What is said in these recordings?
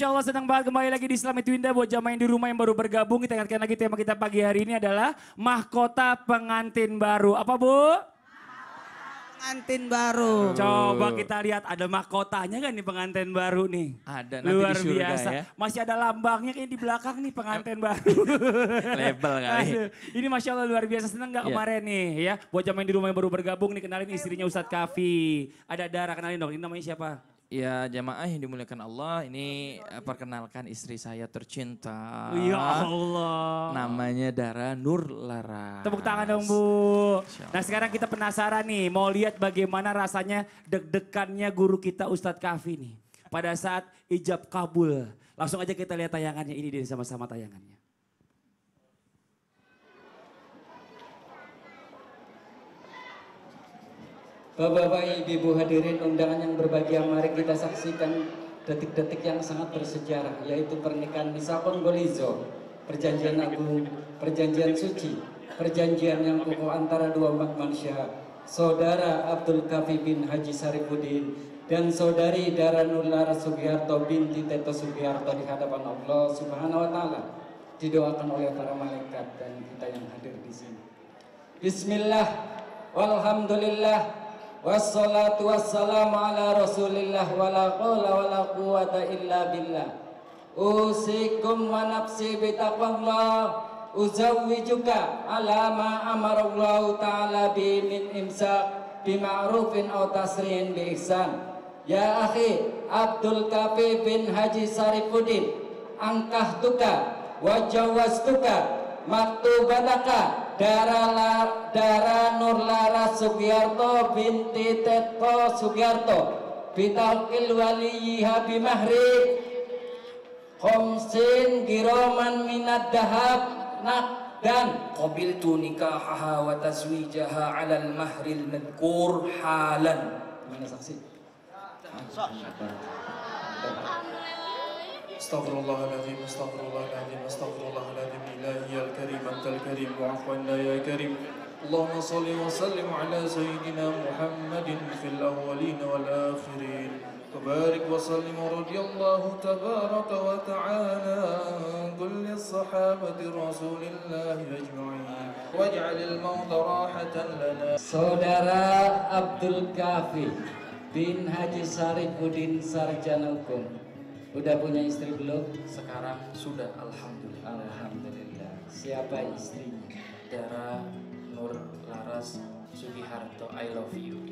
Masya Allah senang banget kembali lagi di itu Winda buat jamaah yang di rumah yang baru bergabung. Kita ingatkan lagi tema kita pagi hari ini adalah mahkota pengantin baru. Apa Bu? pengantin baru. Coba kita lihat ada mahkotanya kan nih pengantin baru nih. Ada nanti Luar di surga biasa. ya. Masih ada lambangnya kayak di belakang nih pengantin baru. Label kali. Aduh, ini Masya Allah luar biasa. Seneng gak yeah. kemarin nih ya. Buat jamaah di rumah yang baru bergabung nih kenalin iya, istrinya Ustadz Kafi. Ada Dara kenalin dong ini namanya siapa? Ya jamaah yang dimuliakan Allah ini eh, perkenalkan istri saya tercinta. Ya Allah. Namanya Dara Nur Lara. Tepuk tangan dong Bu. Nah sekarang kita penasaran nih mau lihat bagaimana rasanya deg-degannya guru kita Ustadz Kafi nih. Pada saat ijab kabul. Langsung aja kita lihat tayangannya ini deh sama-sama tayangannya. Bapak-bapak, ibu-ibu hadirin undangan yang berbahagia, mari kita saksikan detik-detik yang sangat bersejarah, yaitu pernikahan Misakon Golizo, perjanjian agung, perjanjian suci, perjanjian yang kukuh antara dua umat manusia, saudara Abdul Kafi bin Haji Saripudin, dan saudari Daranul Lara Sugiharto binti Teto Sugiharto di hadapan Allah Subhanahu wa taala didoakan oleh para malaikat dan kita yang hadir di sini. Bismillah walhamdulillah wassalatu wassalamu ala rasulillah wala qawla wala quwata illa billah usikum wa nafsi bitaqwallah uzawwijuka ala ma amarallahu ta'ala bi min imsak bima'rufin aw tasrihin bi ihsan ya akhi Abdul Kafi bin Haji Sarifuddin angkah tuka wa jawastuka maktubataka Dara, La, Dara Nur Lara Sugiarto binti Teto Sugiarto Ilwali Yihabi Mahri Khomsin giroman minat dahab nak dan tu nikahaha wa tazwijaha alal mahril madkur halan mana saksi? Sah. استغفر الله العظيم استغفر الله العظيم استغفر الله العظيم إلهي الكريم أنت الكريم واعف عنا يا كريم اللهم صل وسلم على سيدنا محمد في الأولين والآخرين وبارك وسلم ورضي الله تبارك وتعالى عن كل الصحابة رسول الله أجمعين واجعل الموت راحة لنا Saudara عبد الكافي بن Haji Saripudin الدين سارجانكم Udah punya istri belum? Sekarang sudah, alhamdulillah. Alhamdulillah. Siapa istrinya? Dara Nur Laras Sugiharto. I love you.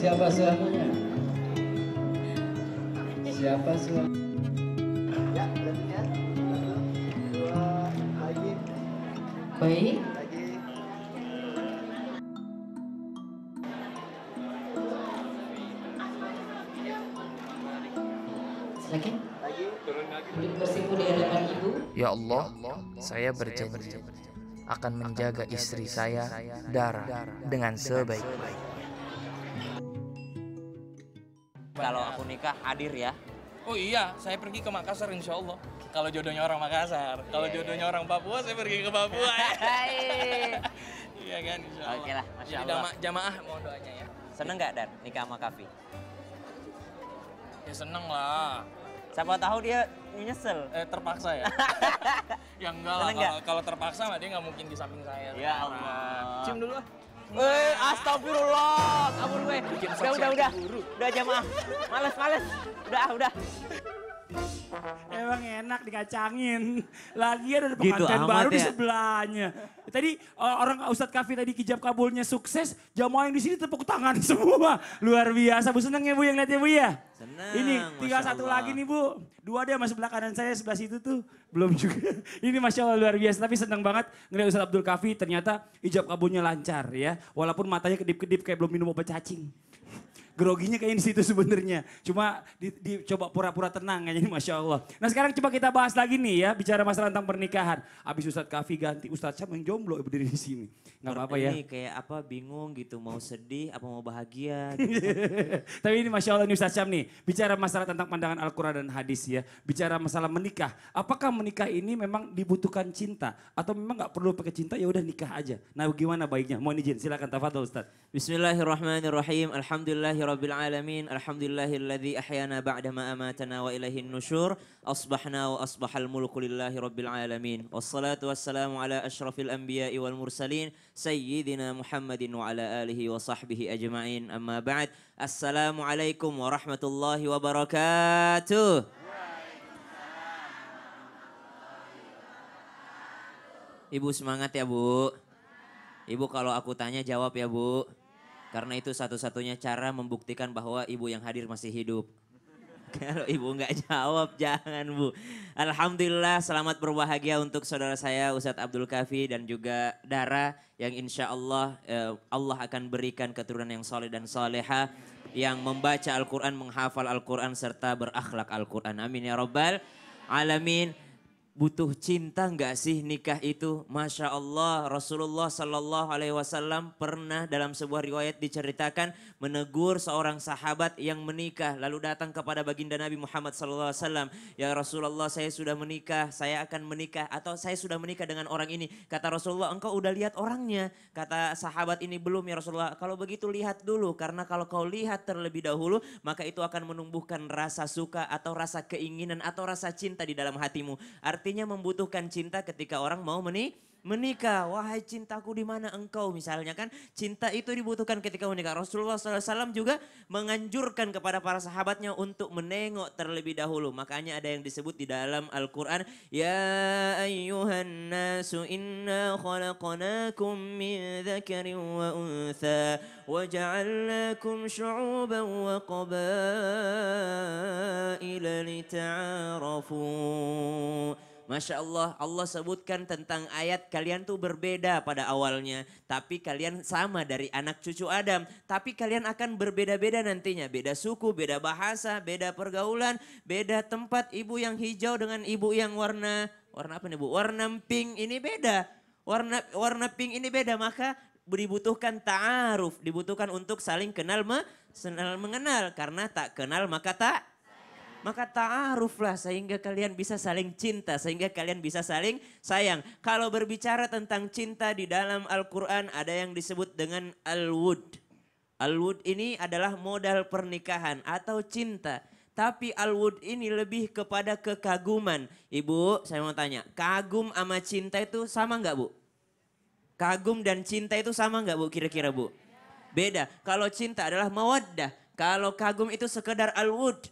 Siapa suaminya? Siapa suaminya? Baik. Ya Allah, saya berjanji akan menjaga istri saya Dara dengan sebaik-baiknya. Kalau aku nikah hadir ya. Oh iya, saya pergi ke Makassar insya Allah. Kalau jodohnya orang Makassar, iya, kalau yeah, jodohnya yeah. orang Papua, saya pergi ke Papua. iya kan, insya Allah. Oke okay lah, Masya Jadi Allah. jamaah mohon doanya ya. Seneng nggak Dan nikah sama Kavi? Ya seneng lah. Siapa tahu dia nyesel. Eh terpaksa ya. ya enggak lah. Kalau terpaksa mah dia nggak mungkin di samping saya. Ya Allah. Cium dulu Eh, astagfirullah, kabur gue. Udah, udah, udah. Udah aja maaf. Males, males. Udah, udah. Emang enak dikacangin. Lagi ada gitu, pengantin gitu, baru ya. di sebelahnya. Tadi eh, orang Ustadz Kafi tadi kijab kabulnya sukses, jamaah yang di sini tepuk tangan semua. Luar biasa. Bu seneng ya Bu yang lihatnya Bu ya? Seneng. Ini tinggal Masya satu Allah. lagi nih Bu. Dua deh sama sebelah kanan saya, sebelah situ tuh. Belum juga. Ini Masya Allah luar biasa. Tapi seneng banget ngeliat Ustadz Abdul Kafi ternyata ijab kabulnya lancar ya. Walaupun matanya kedip-kedip kayak belum minum obat cacing. Groginya kayak di situ sebenarnya. Cuma di, dicoba pura-pura tenang aja ini, Masya Allah. Nah sekarang coba kita bahas lagi nih ya. Bicara masalah tentang pernikahan. Abis Ustadz Kafi ganti. Ustadz Sam yang jomblo berdiri di sini. Gak apa-apa ya. Ini kayak apa bingung gitu. Mau sedih apa mau bahagia gitu. Tapi ini Masya Allah ini Ustadz Sam nih. Bicara masalah tentang pandangan Al-Quran dan hadis ya. Bicara masalah menikah. Apakah menikah ini memang dibutuhkan cinta? Atau memang gak perlu pakai cinta ya udah nikah aja. Nah gimana baiknya? Mohon izin silahkan Tafadol Ustadz. Bismillahirrahmanirrahim. Alhamdulillah رب العالمين الحمد لله الذي أحيانا بعدما أماتنا وإليه النشور أصبحنا وأصبح الملك لله رب العالمين والصلاة والسلام على أشرف الأنبياء والمرسلين سيدنا محمد وعلى آله وصحبه أجمعين أما بعد السلام عليكم ورحمة الله وبركاته Ibu semangat ya Bu. Ibu kalau aku tanya jawab ya Bu. Karena itu satu-satunya cara membuktikan bahwa ibu yang hadir masih hidup. Kalau ibu nggak jawab jangan bu. Alhamdulillah selamat berbahagia untuk saudara saya Ustadz Abdul Kafi dan juga Dara yang insya Allah eh, Allah akan berikan keturunan yang soleh dan soleha yang membaca Al-Quran, menghafal Al-Quran serta berakhlak Al-Quran. Amin ya robbal alamin butuh cinta nggak sih nikah itu? Masya Allah Rasulullah Shallallahu Alaihi Wasallam pernah dalam sebuah riwayat diceritakan menegur seorang sahabat yang menikah lalu datang kepada baginda Nabi Muhammad Sallallahu Alaihi Wasallam ya Rasulullah saya sudah menikah saya akan menikah atau saya sudah menikah dengan orang ini kata Rasulullah engkau udah lihat orangnya kata sahabat ini belum ya Rasulullah kalau begitu lihat dulu karena kalau kau lihat terlebih dahulu maka itu akan menumbuhkan rasa suka atau rasa keinginan atau rasa cinta di dalam hatimu Art artinya membutuhkan cinta ketika orang mau meni menikah. Wahai cintaku di mana engkau misalnya kan. Cinta itu dibutuhkan ketika menikah. Rasulullah SAW juga menganjurkan kepada para sahabatnya untuk menengok terlebih dahulu. Makanya ada yang disebut di dalam Al-Quran. Ya ayyuhan nasu inna khalaqnakum min dhakarin wa untha. Wa ja'alnakum syu'uban wa qabaila lita'arafu. Masya Allah, Allah sebutkan tentang ayat kalian tuh berbeda pada awalnya. Tapi kalian sama dari anak cucu Adam. Tapi kalian akan berbeda-beda nantinya. Beda suku, beda bahasa, beda pergaulan, beda tempat. Ibu yang hijau dengan ibu yang warna, warna apa nih Bu? Warna pink ini beda. Warna warna pink ini beda. Maka dibutuhkan ta'aruf, dibutuhkan untuk saling kenal, me, senal mengenal. Karena tak kenal maka tak maka ta'aruflah sehingga kalian bisa saling cinta, sehingga kalian bisa saling sayang. Kalau berbicara tentang cinta di dalam Al-Quran ada yang disebut dengan al-wud. Al-wud ini adalah modal pernikahan atau cinta. Tapi al wud ini lebih kepada kekaguman. Ibu, saya mau tanya, kagum sama cinta itu sama enggak bu? Kagum dan cinta itu sama enggak bu kira-kira bu? Beda. Kalau cinta adalah mawaddah. Kalau kagum itu sekedar al wud.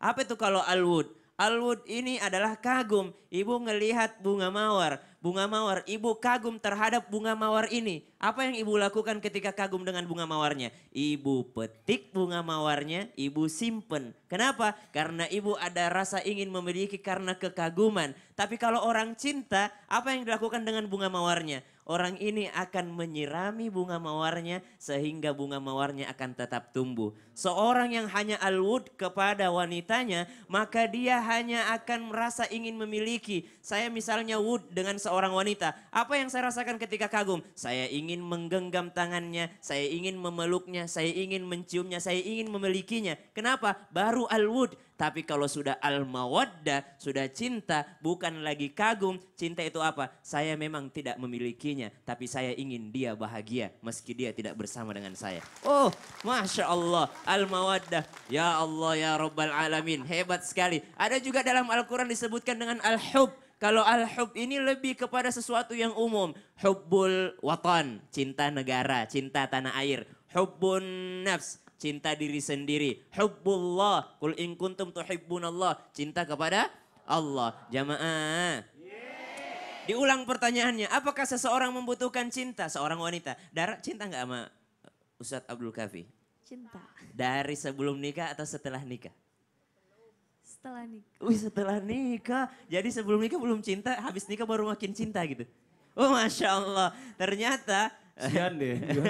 Apa itu kalau alwood? Alwood ini adalah kagum. Ibu melihat bunga mawar. Bunga mawar, ibu kagum terhadap bunga mawar ini. Apa yang ibu lakukan ketika kagum dengan bunga mawarnya? Ibu petik bunga mawarnya, ibu simpen. Kenapa? Karena ibu ada rasa ingin memiliki karena kekaguman. Tapi kalau orang cinta, apa yang dilakukan dengan bunga mawarnya? Orang ini akan menyirami bunga mawarnya sehingga bunga mawarnya akan tetap tumbuh. Seorang yang hanya alwud kepada wanitanya, maka dia hanya akan merasa ingin memiliki. Saya misalnya wud dengan seorang wanita. Apa yang saya rasakan ketika kagum? Saya ingin menggenggam tangannya, saya ingin memeluknya, saya ingin menciumnya, saya ingin memilikinya. Kenapa? Baru alwud. Tapi kalau sudah al-mawadda, sudah cinta, bukan lagi kagum. Cinta itu apa? Saya memang tidak memilikinya, tapi saya ingin dia bahagia meski dia tidak bersama dengan saya. Oh, Masya Allah al-mawaddah. Ya Allah ya Rabbal Alamin. Hebat sekali. Ada juga dalam Al-Quran disebutkan dengan al-hub. Kalau al-hub ini lebih kepada sesuatu yang umum. Hubbul watan, cinta negara, cinta tanah air. Hubbun nafs, cinta diri sendiri. Hubbullah, kul in kuntum tuhibbunallah, cinta kepada Allah. Jamaah. Diulang pertanyaannya, apakah seseorang membutuhkan cinta seorang wanita? Darah cinta nggak sama Ustadz Abdul Kafi? Cinta. Dari sebelum nikah atau setelah nikah? Setelah nikah. Wih setelah nikah. Jadi sebelum nikah belum cinta, habis nikah baru makin cinta gitu. Oh Masya Allah. Ternyata Sian deh.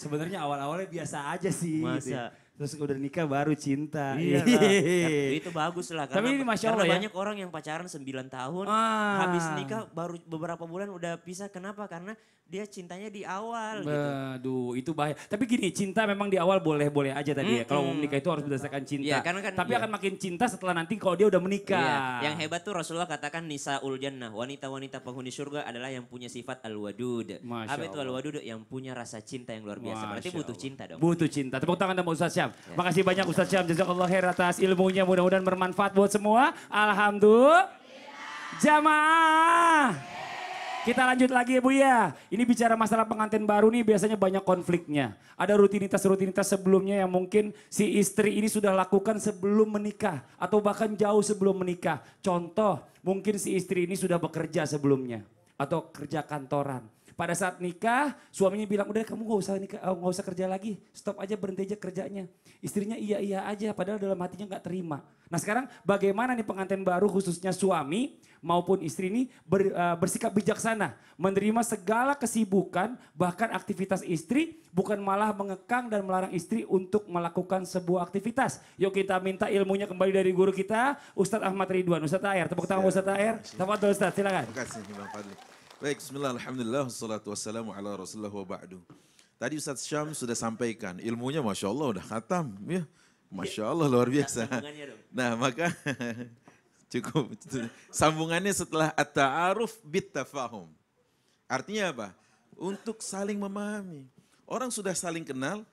Sebenarnya awal-awalnya biasa aja sih. Gitu. Masa. Gitu terus udah nikah baru cinta. Iya lah. Iya. Kan? itu bagus lah. Karena, Tapi ini masya Allah ya. banyak orang yang pacaran 9 tahun, ah. habis nikah baru beberapa bulan udah pisah. Kenapa? Karena dia cintanya di awal. betul gitu. Aduh, itu bahaya. Tapi gini, cinta memang di awal boleh-boleh aja tadi hmm. ya. Kalau mau menikah itu harus berdasarkan cinta. Ya, karena kan, Tapi ya. akan makin cinta setelah nanti kalau dia udah menikah. Ya. Yang hebat tuh Rasulullah katakan Nisa ul jannah, wanita-wanita penghuni surga adalah yang punya sifat al-wadud. Apa itu al-wadud? Yang punya rasa cinta yang luar biasa. Masya Berarti butuh Allah. cinta dong. Butuh cinta. Tepuk tangan dan Ustaz Syah. Syam. Ya. Makasih banyak Ustadz Syam. Jazakallah khair atas ilmunya. Mudah-mudahan bermanfaat buat semua. Alhamdulillah. Jamaah. Kita lanjut lagi ya Bu ya. Ini bicara masalah pengantin baru nih biasanya banyak konfliknya. Ada rutinitas-rutinitas sebelumnya yang mungkin si istri ini sudah lakukan sebelum menikah. Atau bahkan jauh sebelum menikah. Contoh mungkin si istri ini sudah bekerja sebelumnya. Atau kerja kantoran pada saat nikah, suaminya bilang, udah kamu gak usah nikah, eh, gak usah kerja lagi, stop aja berhenti aja kerjanya. Istrinya iya-iya aja, padahal dalam hatinya gak terima. Nah sekarang bagaimana nih pengantin baru khususnya suami maupun istri ini ber, uh, bersikap bijaksana. Menerima segala kesibukan, bahkan aktivitas istri, bukan malah mengekang dan melarang istri untuk melakukan sebuah aktivitas. Yuk kita minta ilmunya kembali dari guru kita, Ustadz Ahmad Ridwan. Ustadz Air, tepuk tangan Ustadz Air. Tepuk tangan Ustadz, silakan. Terima kasih Bang Fadli. Baik, bismillah, alhamdulillah, salatu wassalamu ala rasulullah wa ba'du. Tadi Ustaz Syam sudah sampaikan, ilmunya Masya Allah udah khatam. Ya. Masya Allah luar biasa. Nah maka cukup. Sambungannya setelah at-ta'aruf bit-tafahum. Artinya apa? Untuk saling memahami. Orang sudah saling kenal,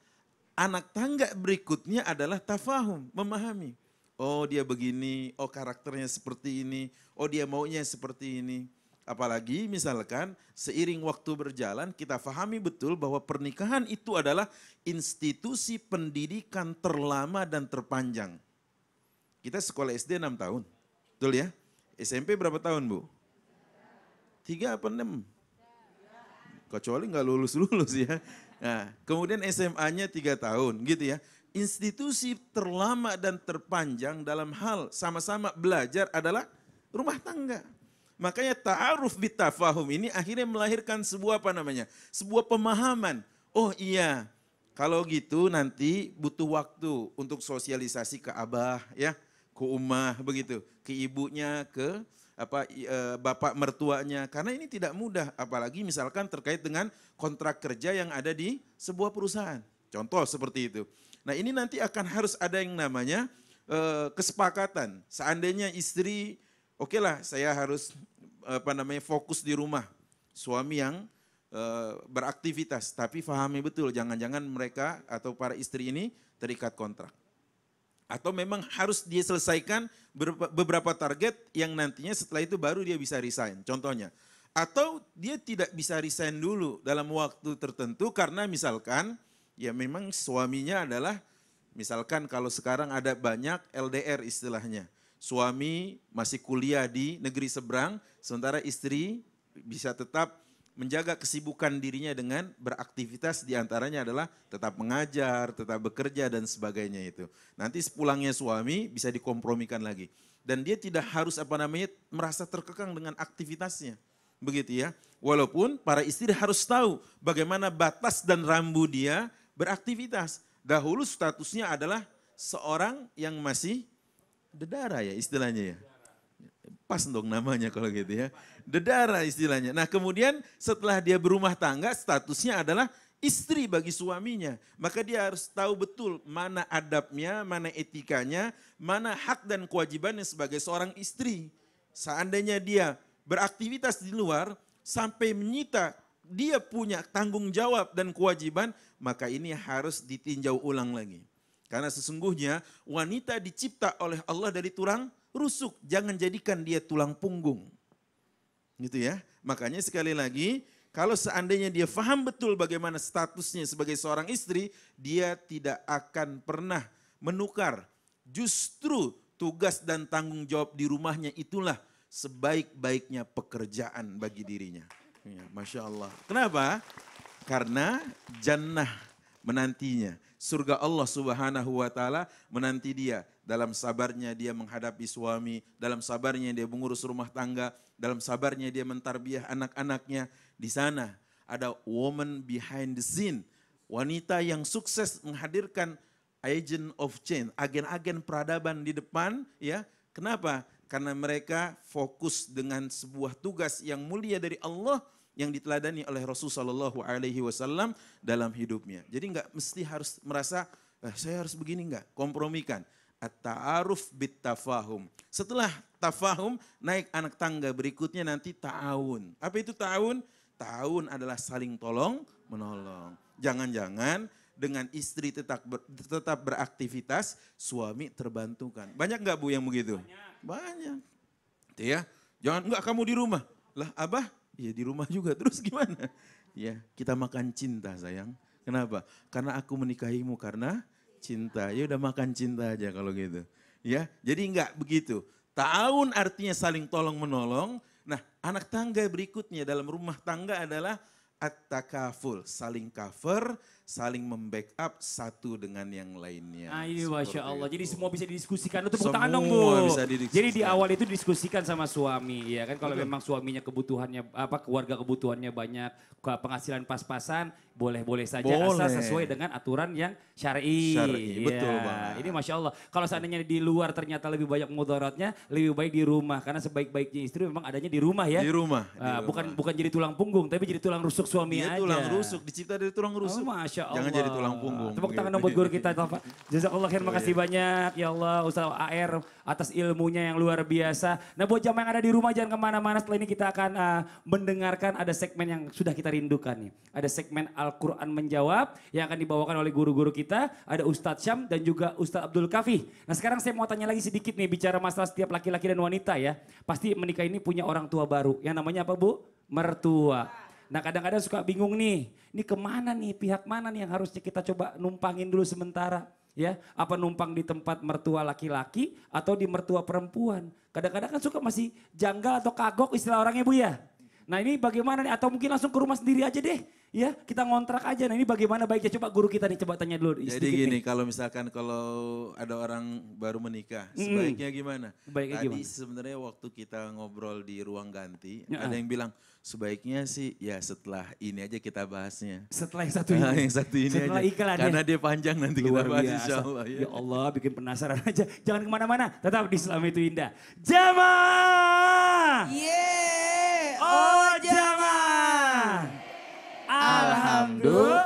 anak tangga berikutnya adalah tafahum, memahami. Oh dia begini, oh karakternya seperti ini, oh dia maunya seperti ini. Apalagi misalkan seiring waktu berjalan kita fahami betul bahwa pernikahan itu adalah institusi pendidikan terlama dan terpanjang. Kita sekolah SD 6 tahun, betul ya? SMP berapa tahun Bu? Tiga apa enam? Kecuali nggak lulus-lulus ya. Nah, kemudian SMA-nya tiga tahun gitu ya. Institusi terlama dan terpanjang dalam hal sama-sama belajar adalah rumah tangga. Makanya ta'aruf bitafahum ini akhirnya melahirkan sebuah apa namanya? Sebuah pemahaman. Oh iya, kalau gitu nanti butuh waktu untuk sosialisasi ke abah ya, ke umah begitu, ke ibunya, ke apa e, bapak mertuanya karena ini tidak mudah apalagi misalkan terkait dengan kontrak kerja yang ada di sebuah perusahaan. Contoh seperti itu. Nah, ini nanti akan harus ada yang namanya e, kesepakatan. Seandainya istri oke okay lah saya harus apa namanya fokus di rumah. Suami yang uh, beraktivitas, tapi fahami betul jangan-jangan mereka atau para istri ini terikat kontrak. Atau memang harus dia selesaikan beberapa target yang nantinya setelah itu baru dia bisa resign. Contohnya, atau dia tidak bisa resign dulu dalam waktu tertentu karena misalkan ya memang suaminya adalah misalkan kalau sekarang ada banyak LDR istilahnya suami masih kuliah di negeri seberang, sementara istri bisa tetap menjaga kesibukan dirinya dengan beraktivitas diantaranya adalah tetap mengajar, tetap bekerja dan sebagainya itu. Nanti sepulangnya suami bisa dikompromikan lagi. Dan dia tidak harus apa namanya merasa terkekang dengan aktivitasnya. Begitu ya. Walaupun para istri harus tahu bagaimana batas dan rambu dia beraktivitas. Dahulu statusnya adalah seorang yang masih Dedara ya istilahnya ya. Pas dong namanya kalau gitu ya. Dedara istilahnya. Nah kemudian setelah dia berumah tangga statusnya adalah istri bagi suaminya. Maka dia harus tahu betul mana adabnya, mana etikanya, mana hak dan kewajibannya sebagai seorang istri. Seandainya dia beraktivitas di luar sampai menyita dia punya tanggung jawab dan kewajiban, maka ini harus ditinjau ulang lagi. Karena sesungguhnya wanita dicipta oleh Allah dari tulang rusuk. Jangan jadikan dia tulang punggung. Gitu ya. Makanya sekali lagi kalau seandainya dia faham betul bagaimana statusnya sebagai seorang istri, dia tidak akan pernah menukar. Justru tugas dan tanggung jawab di rumahnya itulah sebaik-baiknya pekerjaan bagi dirinya. Ya, Masya Allah. Kenapa? Karena jannah menantinya surga Allah Subhanahu wa taala menanti dia. Dalam sabarnya dia menghadapi suami, dalam sabarnya dia mengurus rumah tangga, dalam sabarnya dia mentarbiah anak-anaknya. Di sana ada woman behind the scene, wanita yang sukses menghadirkan agent of change, agen-agen peradaban di depan, ya. Kenapa? Karena mereka fokus dengan sebuah tugas yang mulia dari Allah yang diteladani oleh Rasulullah Shallallahu Alaihi Wasallam dalam hidupnya. Jadi nggak mesti harus merasa eh, saya harus begini nggak kompromikan. At-ta'aruf bit tafahum. Setelah tafahum naik anak tangga berikutnya nanti ta'awun. Apa itu ta'awun? Ta'awun adalah saling tolong menolong. Jangan-jangan dengan istri tetap ber, tetap beraktivitas, suami terbantukan. Banyak nggak Bu yang begitu? Banyak. Banyak. ya. Jangan nggak kamu di rumah. Lah Abah Ya di rumah juga, terus gimana? Ya kita makan cinta sayang. Kenapa? Karena aku menikahimu karena cinta. Ya udah makan cinta aja kalau gitu. Ya, jadi enggak begitu. tahun artinya saling tolong menolong. Nah, anak tangga berikutnya dalam rumah tangga adalah at-takaful, saling cover, saling membackup satu dengan yang lainnya. Nah ini Masya Allah. Itu. Jadi semua bisa didiskusikan. Itu semua tangan Bu. Bisa didiskusikan. Jadi di awal itu diskusikan sama suami ya kan. Kalau memang suaminya kebutuhannya, apa keluarga kebutuhannya banyak, penghasilan pas-pasan, boleh-boleh saja boleh. asal sesuai dengan aturan yang syar'i. Syar'i, ya. betul Ini masya Allah. Kalau seandainya di luar ternyata lebih banyak mudaratnya, lebih baik di rumah karena sebaik-baiknya istri memang adanya di rumah ya. Di rumah. Di ah, rumah. Bukan bukan jadi tulang punggung, tapi jadi tulang rusuk suami Dia aja. tulang rusuk, dicipta dari tulang oh, rusuk. Oh, masya Allah. Jangan jadi tulang punggung. Tepuk tangan gitu. dong buat guru kita, terima Jazakallah khair, makasih iya. banyak ya Allah Ustaz AR atas ilmunya yang luar biasa. Nah buat jamaah yang ada di rumah jangan kemana-mana. Setelah ini kita akan uh, mendengarkan ada segmen yang sudah kita rindukan nih. Ada segmen Al-Quran Menjawab yang akan dibawakan oleh guru-guru kita. Ada Ustadz Syam dan juga Ustadz Abdul Kafi. Nah sekarang saya mau tanya lagi sedikit nih bicara masalah setiap laki-laki dan wanita ya. Pasti menikah ini punya orang tua baru. Yang namanya apa Bu? Mertua. Nah kadang-kadang suka bingung nih. Ini kemana nih pihak mana nih yang harusnya kita coba numpangin dulu sementara ya apa numpang di tempat mertua laki-laki atau di mertua perempuan kadang-kadang kan suka masih janggal atau kagok istilah orangnya bu ya nah ini bagaimana nih atau mungkin langsung ke rumah sendiri aja deh Ya, kita ngontrak aja. Nah ini bagaimana baiknya coba guru kita nih coba tanya dulu. Jadi gini, nih. kalau misalkan kalau ada orang baru menikah, sebaiknya gimana? Sebaiknya Tadi gimana? sebenarnya waktu kita ngobrol di ruang ganti, ya. ada yang bilang sebaiknya sih ya setelah ini aja kita bahasnya. Setelah yang satu ini. Nah, yang satu ini setelah aja. Iklannya. Karena dia panjang nanti Luar kita bahas biasa. insya Allah. Ya. ya Allah, bikin penasaran aja. Jangan kemana-mana, tetap di Islam itu indah. Jamaah! Yeah. Duh.